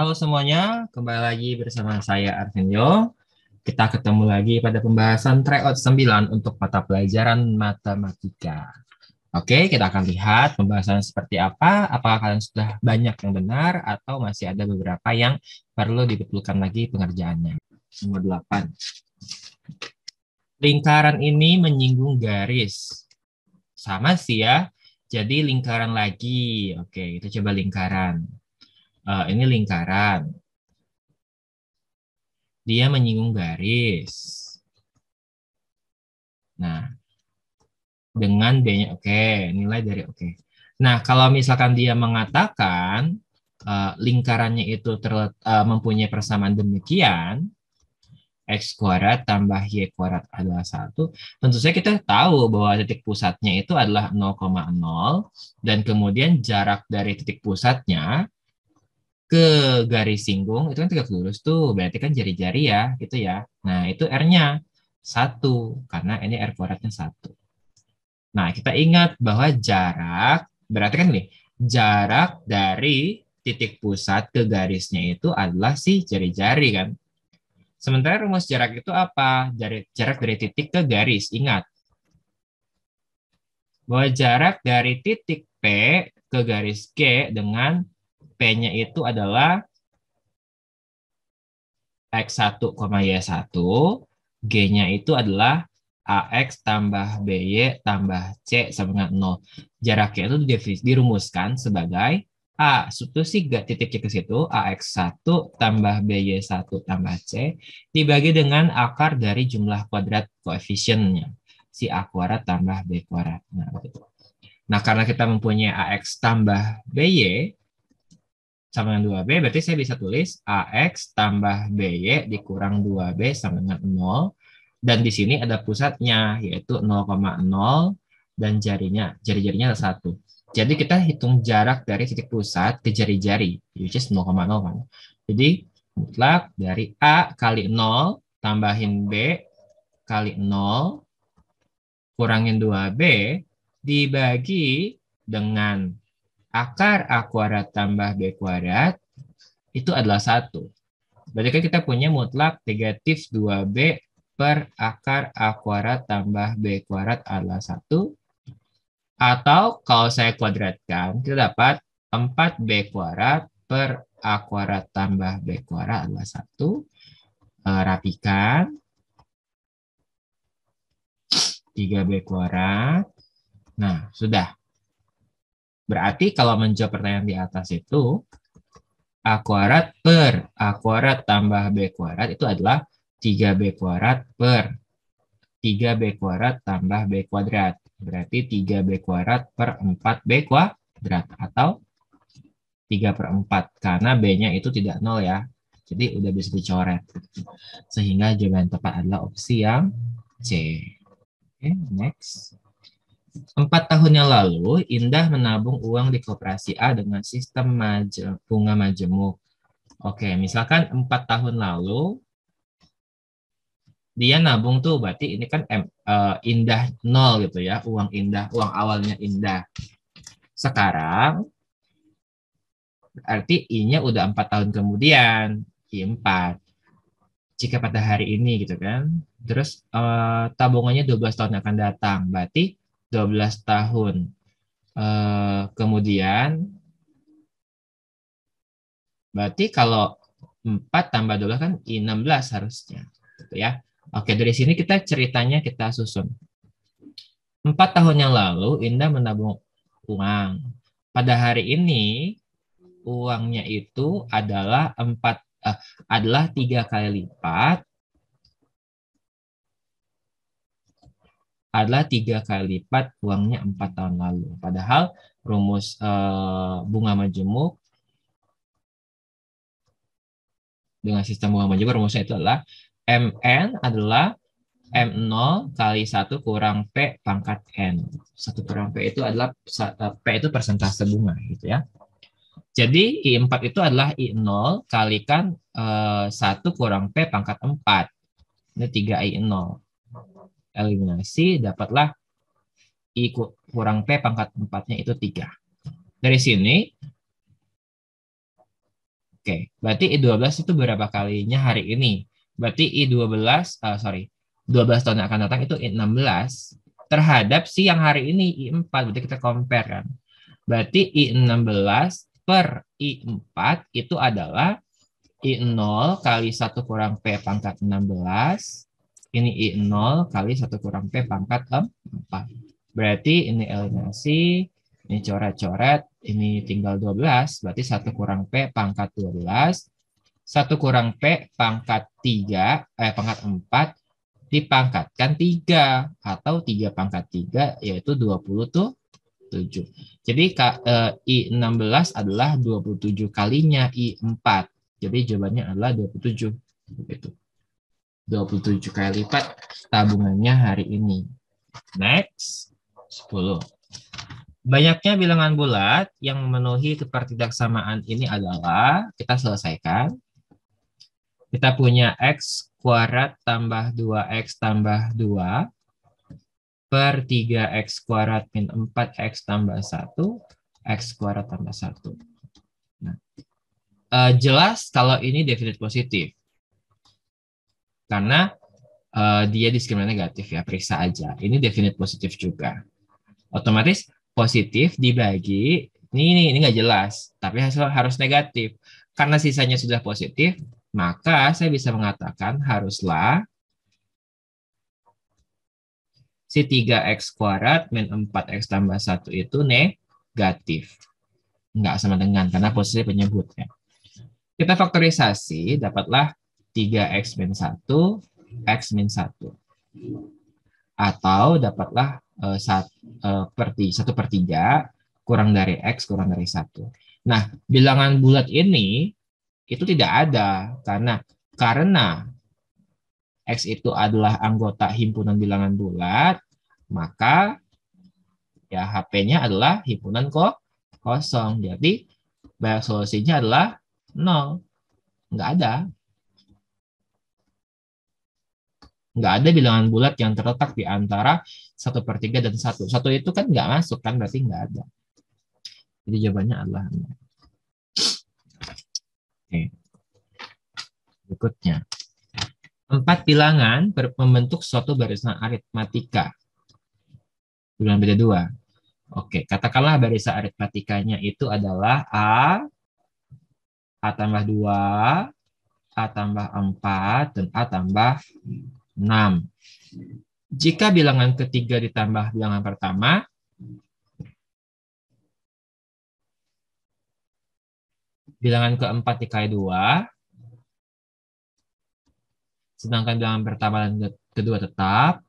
Halo semuanya, kembali lagi bersama saya Arsenio. Kita ketemu lagi pada pembahasan tryout 9 untuk mata pelajaran matematika. Oke, kita akan lihat pembahasan seperti apa. Apakah kalian sudah banyak yang benar atau masih ada beberapa yang perlu dibetulkan lagi pengerjaannya. Nomor 8. Lingkaran ini menyinggung garis. Sama sih ya. Jadi lingkaran lagi. Oke, kita coba lingkaran uh, ini lingkaran. Dia menyinggung garis. Nah, dengan D-nya oke, okay, nilai dari oke. Okay. Nah, kalau misalkan dia mengatakan uh, lingkarannya itu terlet, uh, mempunyai persamaan demikian, X kuadrat tambah Y kuadrat adalah satu. tentu saja kita tahu bahwa titik pusatnya itu adalah 0,0, dan kemudian jarak dari titik pusatnya ke garis singgung itu kan tegak lurus tuh berarti kan jari-jari ya gitu ya nah itu r-nya satu karena ini r kuadratnya satu nah kita ingat bahwa jarak berarti kan nih jarak dari titik pusat ke garisnya itu adalah si jari-jari kan sementara rumus jarak itu apa jari jarak dari titik ke garis ingat bahwa jarak dari titik p ke garis g dengan P-nya itu adalah X1, Y1. G-nya itu adalah AX tambah BY tambah C sama dengan 0. Jaraknya itu dirumuskan sebagai A substitusi titik titiknya ke situ, AX1 tambah BY1 tambah C, dibagi dengan akar dari jumlah kuadrat koefisiennya, si A kuadrat tambah B kuadrat. Nah, nah karena kita mempunyai AX tambah BY, sama dengan 2B, berarti saya bisa tulis AX tambah BY dikurang 2B sama dengan 0. Dan di sini ada pusatnya, yaitu 0,0 dan jarinya, jari-jarinya ada 1. Jadi kita hitung jarak dari titik pusat ke jari-jari, which is 0,0 kan. Jadi mutlak dari A kali 0 tambahin B kali 0 kurangin 2B dibagi dengan akar A kuadrat tambah B kuadrat itu adalah satu. Berarti kan kita punya mutlak negatif 2B per akar A kuadrat tambah B kuadrat adalah satu. Atau kalau saya kuadratkan, kita dapat 4B kuadrat per A kuadrat tambah B kuadrat adalah satu. Eh, rapikan. 3B kuadrat. Nah, sudah. Berarti kalau menjawab pertanyaan di atas itu, A kuadrat per A kuadrat tambah B kuadrat itu adalah 3B kuadrat per 3B kuadrat tambah B kuadrat. Berarti 3B kuadrat per 4B kuadrat atau 3 per 4. Karena B-nya itu tidak nol ya. Jadi udah bisa dicoret. Sehingga jawaban tepat adalah opsi yang C. Oke, okay, next. Empat tahun yang lalu, Indah menabung uang di koperasi A dengan sistem maje, bunga majemuk. Oke, misalkan empat tahun lalu dia nabung tuh berarti ini kan M, uh, Indah nol gitu ya, uang Indah, uang awalnya Indah. Sekarang berarti I-nya udah empat tahun kemudian, I4. Jika pada hari ini gitu kan, terus uh, tabungannya 12 tahun akan datang, berarti 12 tahun. Uh, kemudian, berarti kalau 4 tambah 12 kan 16 harusnya. Gitu ya. Oke, dari sini kita ceritanya kita susun. 4 tahun yang lalu, Indah menabung uang. Pada hari ini, uangnya itu adalah 4 eh, adalah tiga kali lipat adalah tiga kali lipat uangnya empat tahun lalu. Padahal rumus uh, bunga majemuk dengan sistem bunga majemuk rumusnya itu adalah mn adalah M0 kali 1 kurang P pangkat N. 1 kurang P itu adalah, eh, P itu persentase bunga gitu ya. Jadi I4 itu adalah I0 kalikan uh, eh, 1 kurang P pangkat 4. Ini 3 I0 eliminasi dapatlah I kurang P pangkat 4-nya itu 3. Dari sini, oke, berarti I12 itu berapa kalinya hari ini? Berarti I12, uh, eh, sorry, 12 tahun yang akan datang itu I16 terhadap si yang hari ini I4, berarti kita compare kan. Berarti I16 per I4 itu adalah I0 kali 1 kurang P pangkat 16 ini I0 kali satu kurang P pangkat 4. Berarti ini eliminasi, ini coret-coret, ini tinggal 12. Berarti satu kurang P pangkat 12. satu kurang P pangkat 3, eh pangkat 4 dipangkatkan 3 atau 3 pangkat 3 yaitu 20 tuh 7. Jadi eh, I16 adalah 27 kalinya I4. Jadi jawabannya adalah 27. Begitu. 27 kali lipat tabungannya hari ini. Next, 10. Banyaknya bilangan bulat yang memenuhi kepertidaksamaan ini adalah, kita selesaikan. Kita punya X kuadrat tambah 2X tambah 2 per 3X kuadrat min 4X tambah 1, X kuadrat tambah 1. Nah, eh, jelas kalau ini definite positif karena uh, dia diskriminasi negatif ya periksa aja ini definite positif juga otomatis positif dibagi ini ini ini nggak jelas tapi hasil harus negatif karena sisanya sudah positif maka saya bisa mengatakan haruslah si 3x kuadrat min 4x tambah satu itu negatif. Nggak sama dengan, karena posisi penyebutnya. Kita faktorisasi, dapatlah 3x min 1, x min 1. Atau dapatlah uh, sat, uh, per, 1 per 3 kurang dari x kurang dari 1. Nah, bilangan bulat ini itu tidak ada karena karena X itu adalah anggota himpunan bilangan bulat, maka ya HP-nya adalah himpunan kok kosong. Jadi banyak solusinya adalah 0. Nggak ada. nggak ada bilangan bulat yang terletak di antara satu per tiga dan satu. Satu itu kan nggak masuk kan berarti nggak ada. Jadi jawabannya adalah Oke. Berikutnya. Empat bilangan membentuk suatu barisan aritmatika. Bilangan beda dua. Oke, katakanlah barisan aritmatikanya itu adalah A, A tambah 2, A tambah 4, dan A tambah 6. Jika bilangan ketiga ditambah bilangan pertama, bilangan keempat dikali 2, sedangkan bilangan pertama dan kedua tetap,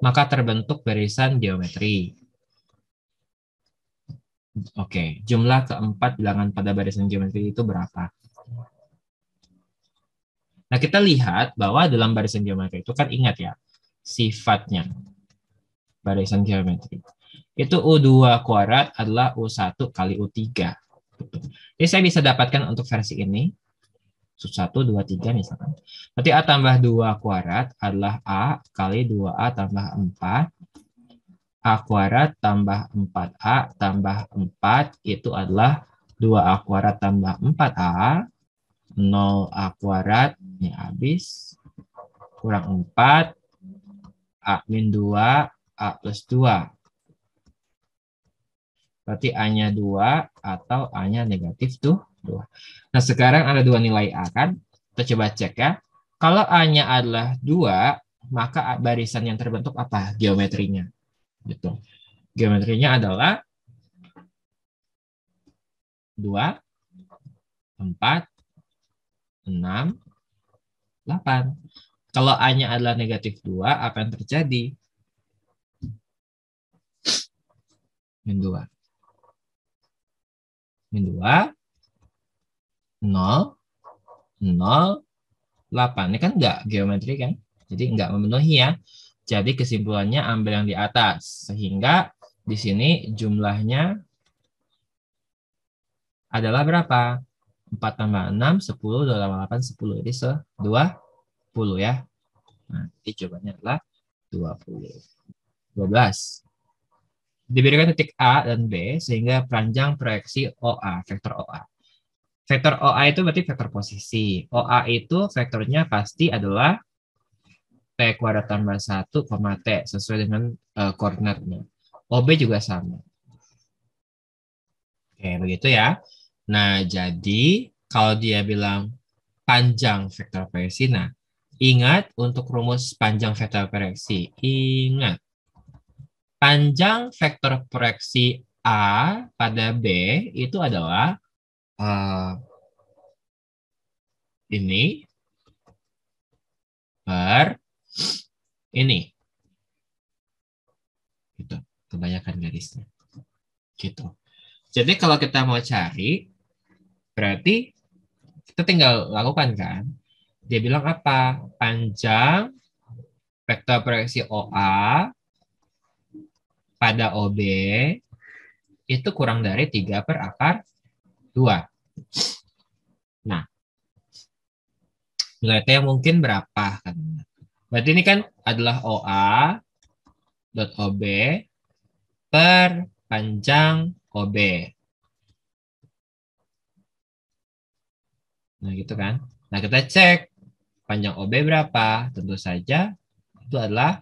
maka terbentuk barisan geometri. Oke, jumlah keempat bilangan pada barisan geometri itu berapa? Nah, kita lihat bahwa dalam barisan geometri itu kan ingat ya, sifatnya barisan geometri. Itu U2 kuadrat adalah U1 kali U3. Jadi saya bisa dapatkan untuk versi ini, U1, 2, 3 misalkan. Berarti A tambah 2 kuadrat adalah A kali 2A tambah 4. A kuadrat tambah 4A tambah 4 itu adalah 2A kuadrat tambah 4A 0A kuadrat ini habis. Kurang 4. A min 2. A plus 2. Berarti A-nya 2 atau A-nya negatif tuh 2. Nah, sekarang ada dua nilai A kan? Kita coba cek ya. Kalau A-nya adalah 2, maka barisan yang terbentuk apa? Geometrinya. Gitu. Geometrinya adalah 2, 4, 6, 8. Kalau A-nya adalah negatif 2, apa yang terjadi? Min 2. Min 2, 0, 0, 8. Ini kan enggak geometri kan? Jadi enggak memenuhi ya. Jadi kesimpulannya ambil yang di atas. Sehingga di sini jumlahnya adalah berapa? 4 tambah 6, 10, 2 tambah 8, 10. Jadi 20 ya. Nah, jadi jawabannya adalah 20. 12. Diberikan titik A dan B sehingga panjang proyeksi OA, vektor OA. Vektor OA itu berarti vektor posisi. OA itu vektornya pasti adalah P kuadrat tambah 1, T sesuai dengan uh, koordinatnya. OB juga sama. Oke, begitu ya. Nah, jadi kalau dia bilang panjang vektor proyeksi, nah ingat untuk rumus panjang vektor proyeksi, ingat panjang vektor proyeksi A pada B itu adalah uh, ini per ini gitu kebanyakan garisnya gitu jadi kalau kita mau cari Berarti kita tinggal lakukan kan. Dia bilang apa? Panjang vektor proyeksi OA pada OB itu kurang dari 3 per akar 2. Nah, nilai T yang mungkin berapa? Kan? Berarti ini kan adalah OA dot OB per panjang OB. Nah, gitu kan. Nah, kita cek panjang OB berapa? Tentu saja itu adalah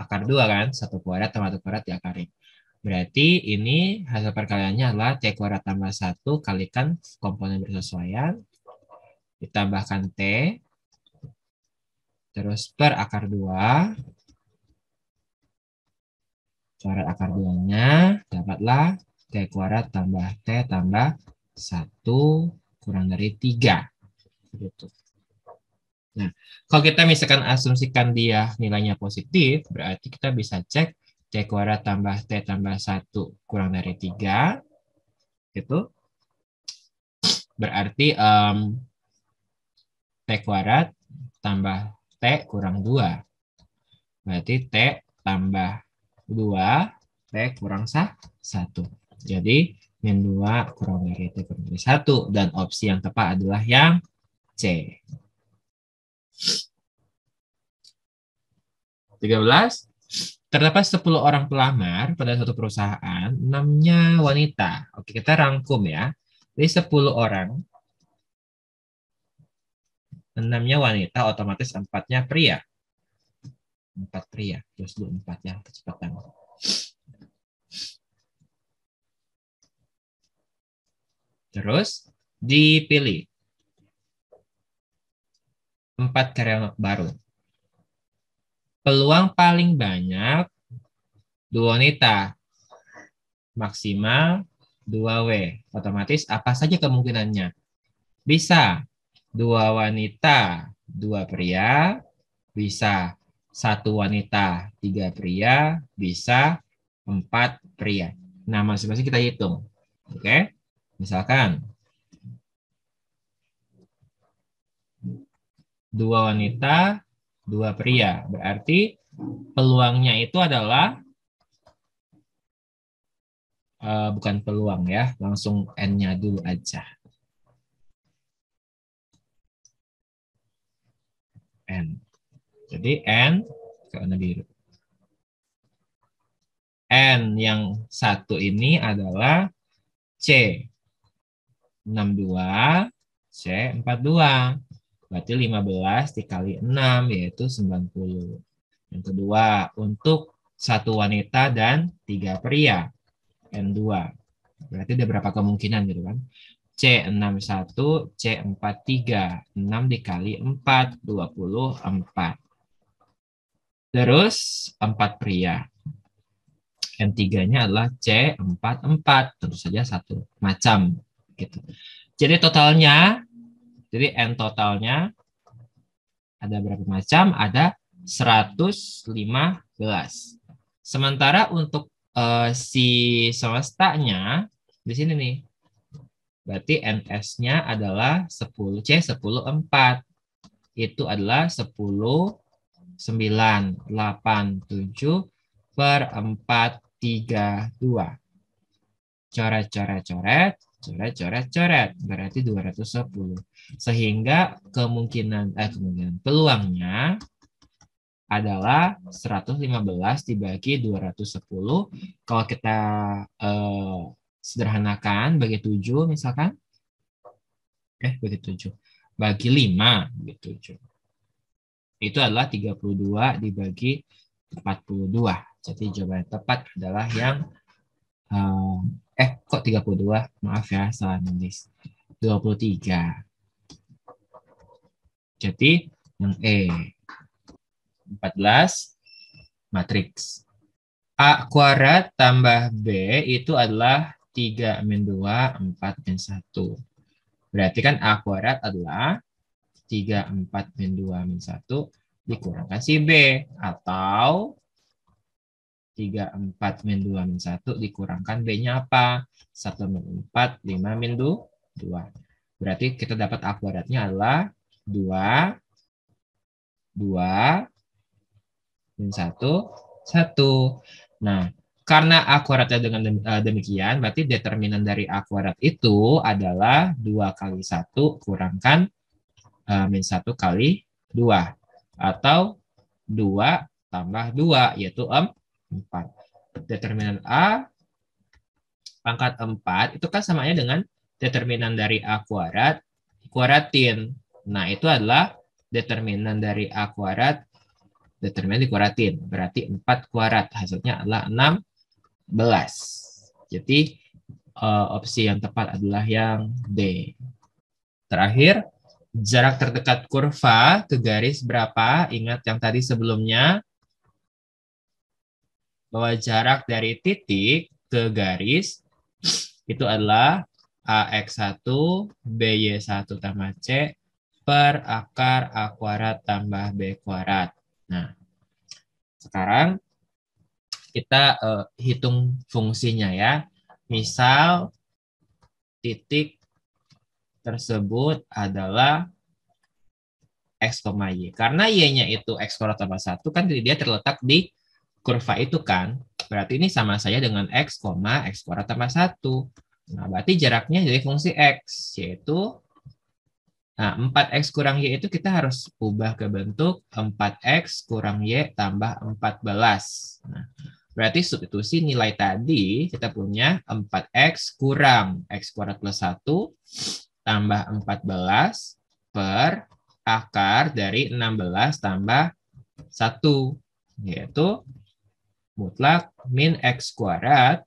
akar dua kan, satu kuadrat tambah 1 kuadrat diakari. Berarti ini hasil perkaliannya adalah T kuadrat tambah satu kalikan komponen bersesuaian, ditambahkan T, terus per akar 2, kuadrat akar dua nya dapatlah T kuadrat tambah T tambah satu kurang dari tiga Gitu. Nah, kalau kita misalkan asumsikan dia nilainya positif, berarti kita bisa cek T kuadrat tambah T tambah 1 kurang dari 3. Gitu. Berarti um, T kuadrat tambah T kurang 2. Berarti T tambah 2, T kurang 1. Jadi, min 2 kurang dari T kurang dari 1. Dan opsi yang tepat adalah yang C. 13. Terdapat 10 orang pelamar pada satu perusahaan, 6-nya wanita. Oke, kita rangkum ya. Jadi 10 orang, 6-nya wanita, otomatis 4-nya pria. 4 pria, terus dulu 4 yang kecepatan. Terus dipilih empat karyawan baru. Peluang paling banyak dua wanita maksimal 2W. Otomatis apa saja kemungkinannya? Bisa dua wanita, dua pria, bisa satu wanita, tiga pria, bisa empat pria. Nah, masing-masing kita hitung. Oke? Misalkan dua wanita, dua pria. Berarti peluangnya itu adalah uh, bukan peluang ya, langsung n-nya dulu aja. N. Jadi N karena biru. N yang satu ini adalah C. 62, C42. Berarti 15 dikali 6 yaitu 90. Yang kedua, untuk satu wanita dan tiga pria. N2. Berarti ada berapa kemungkinan gitu kan? C61, C43. 6 dikali 4, 24. Terus 4 pria. N3-nya adalah C44. Tentu saja satu macam. gitu. Jadi totalnya jadi n totalnya ada berapa macam? Ada 105 gelas. Sementara untuk uh, si semestanya di sini nih. Berarti NS-nya adalah 10 C 10 4. Itu adalah 10 9 8 7 per 4 3 2. Coret coret coret coret, coret, coret. Berarti 210. Sehingga kemungkinan, eh kemungkinan, peluangnya adalah 115 dibagi 210. Kalau kita eh, sederhanakan bagi 7 misalkan. Eh, bagi 7. Bagi 5, bagi 7. Itu adalah 32 dibagi 42. Jadi jawaban tepat adalah yang Eh, eh kok 32 maaf ya salah nulis 23 jadi yang E 14 matriks A kuadrat tambah B itu adalah 3 min 2, 4 min 1. Berarti kan A kuadrat adalah 3, 4 min 2 min 1 dikurangkan si B. Atau 3, 4, min 2, min 1 dikurangkan B-nya apa? 1 min 4, 5 min 2, 2. Berarti kita dapat A kuadratnya adalah 2, 2, min 1, 1. Nah, karena A kuadratnya dengan eh, demikian, berarti determinan dari A kuadrat itu adalah 2 kali 1 kurangkan uh, min 1 kali 2. Atau 2 tambah 2, yaitu 4. Um, 4. Determinan A pangkat 4 itu kan samanya dengan determinan dari A kuadrat kuadratin. Nah, itu adalah determinan dari A kuadrat determinan dikuadratin. Berarti 4 kuadrat hasilnya adalah 16. Jadi eh, opsi yang tepat adalah yang D. Terakhir, jarak terdekat kurva ke garis berapa? Ingat yang tadi sebelumnya bahwa jarak dari titik ke garis itu adalah AX1 BY1 tambah C per akar A kuadrat tambah B kuadrat. Nah, sekarang kita uh, hitung fungsinya ya. Misal titik tersebut adalah X, Y. Karena Y-nya itu X kuadrat tambah 1 kan dia terletak di kurva itu kan. Berarti ini sama saja dengan X, X kuadrat tambah satu Nah, berarti jaraknya jadi fungsi X, yaitu nah, 4X kurang Y itu kita harus ubah ke bentuk 4X kurang Y tambah 14. Nah, berarti substitusi nilai tadi kita punya 4X kurang X kuadrat plus 1 tambah 14 per akar dari 16 tambah 1, yaitu mutlak min x kuadrat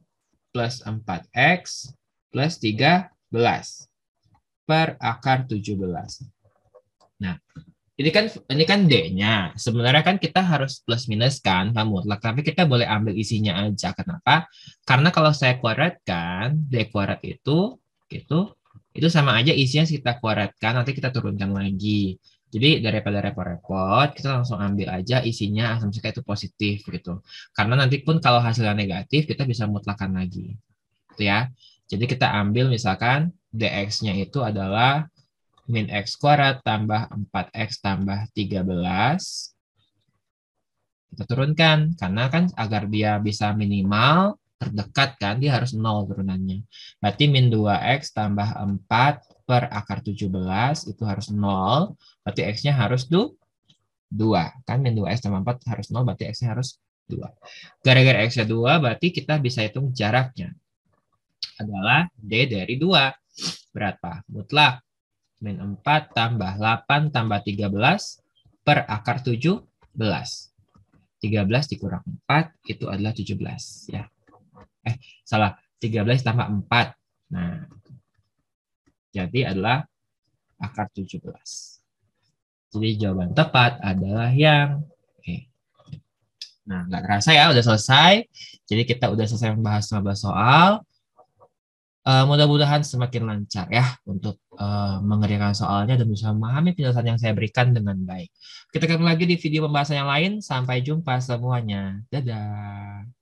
plus 4x plus 13 per akar 17. Nah, ini kan ini kan D-nya. Sebenarnya kan kita harus plus minus kan, kan mutlak. Tapi kita boleh ambil isinya aja. Kenapa? Karena kalau saya kuadratkan, D kuadrat itu, gitu, itu sama aja isinya kita kuadratkan, nanti kita turunkan lagi. Jadi daripada repot-repot, kita langsung ambil aja isinya asumsi kita itu positif gitu. Karena nanti pun kalau hasilnya negatif, kita bisa mutlakan lagi. Gitu ya. Jadi kita ambil misalkan dx-nya itu adalah min x kuadrat tambah 4x tambah 13. Kita turunkan, karena kan agar dia bisa minimal, terdekat kan, dia harus nol turunannya. Berarti min 2x tambah 4 per akar 17 itu harus 0, berarti X-nya harus 2. Kan min 2 S tambah 4 harus 0, berarti X-nya harus 2. Gara-gara X-nya 2, berarti kita bisa hitung jaraknya. Adalah D dari 2. Berapa? Mutlak. Min 4 tambah 8 tambah 13 per akar 17. 13 dikurang 4 itu adalah 17 ya. Eh, salah. 13 tambah 4. Nah, jadi adalah akar 17. Jadi jawaban tepat adalah yang E. Nah, nggak terasa ya, udah selesai. Jadi kita udah selesai membahas 15 soal. Uh, mudah-mudahan semakin lancar ya untuk uh, eh, mengerjakan soalnya dan bisa memahami penjelasan yang saya berikan dengan baik. Kita ketemu lagi di video pembahasan yang lain. Sampai jumpa semuanya. Dadah.